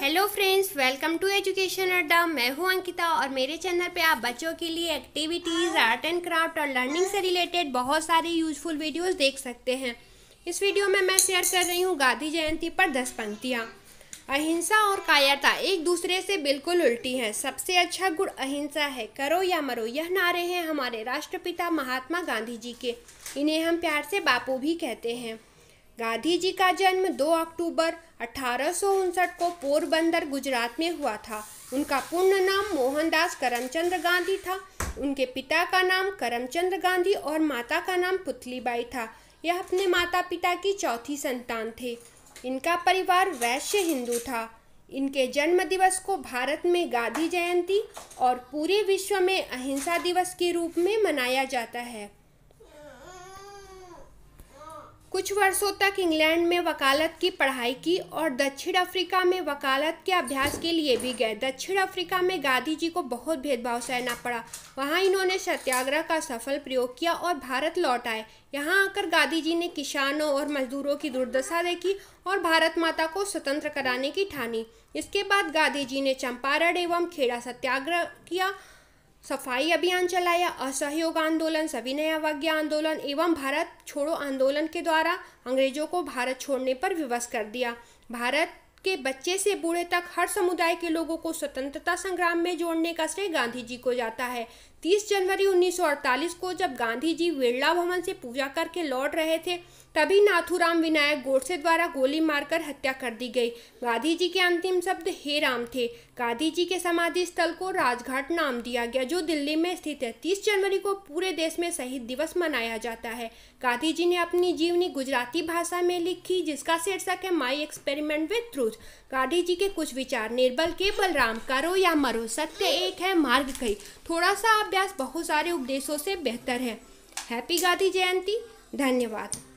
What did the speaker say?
hello friends welcome to education Adda मैं हूं अंकिता और मेरे चैनल पे आप बच्चों के लिए एक्टिविटीज़ आर्ट एंड क्राफ्ट और लर्निंग से रिलेटेड बहुत सारे यूजफुल वीडियोस देख सकते हैं इस वीडियो में मैं शेयर कर रही हूं गांधी जयंती पर दस पंक्तियां अहिंसा और कायरता एक दूसरे से बिल्कुल उल्टी हैं सबसे अच्छा गुण अहिंसा है करो या मरो यह नारे हैं हमारे राष्ट्रपिता महात्मा गांधी जी के इन्हें हम प्यार से बापू भी कहते हैं गांधी जी का जन्म 2 अक्टूबर अठारह को पोरबंदर गुजरात में हुआ था उनका पूर्ण नाम मोहनदास करमचंद गांधी था उनके पिता का नाम करमचंद गांधी और माता का नाम पुतलीबाई था यह अपने माता पिता की चौथी संतान थे इनका परिवार वैश्य हिंदू था इनके जन्म दिवस को भारत में गांधी जयंती और पूरे विश्व में अहिंसा दिवस के रूप में मनाया जाता है कुछ वर्षों तक इंग्लैंड में वकालत की पढ़ाई की और दक्षिण अफ्रीका में वकालत के अभ्यास के लिए भी गए दक्षिण अफ्रीका में गांधी जी को बहुत भेदभाव सहना पड़ा वहां इन्होंने सत्याग्रह का सफल प्रयोग किया और भारत लौट आए यहां आकर गांधी जी ने किसानों और मजदूरों की दुर्दशा देखी और भारत माता को स्वतंत्र कराने की ठानी इसके बाद गांधी जी ने चंपारण एवं खेड़ा सत्याग्रह किया सफाई अभियान चलाया असहयोग आंदोलन सविनय अवज्ञा आंदोलन एवं भारत छोड़ो आंदोलन के द्वारा अंग्रेजों को भारत छोड़ने पर विवश कर दिया भारत के बच्चे से बूढ़े तक हर समुदाय के लोगों को स्वतंत्रता संग्राम में जोड़ने का श्रेय गांधी जी को जाता है 30 जनवरी 1948 को जब गांधी जी बिरला भवन से पूजा करके लौट रहे थे तभी नाथुराम विनायक गोडसे द्वारा गोली मारकर हत्या कर दी गई गांधी जी के अंतिम शब्द हे राम थे गांधी जी के समाधि स्थल को राजघाट नाम दिया गया जो दिल्ली में स्थित है तीस जनवरी को पूरे देश में शहीद दिवस मनाया जाता है गांधी जी ने अपनी जीवनी गुजराती भाषा में लिखी जिसका शीर्षक है my experiment with truth Gandhi ji के कुछ विचार निर्बल के बलराम करो या मरो सत्य एक है मार्ग कई थोड़ा सा अभ्यास बहुत सारे उपदेशों से बेहतर है हैप्पी गांधी जयंती धन्यवाद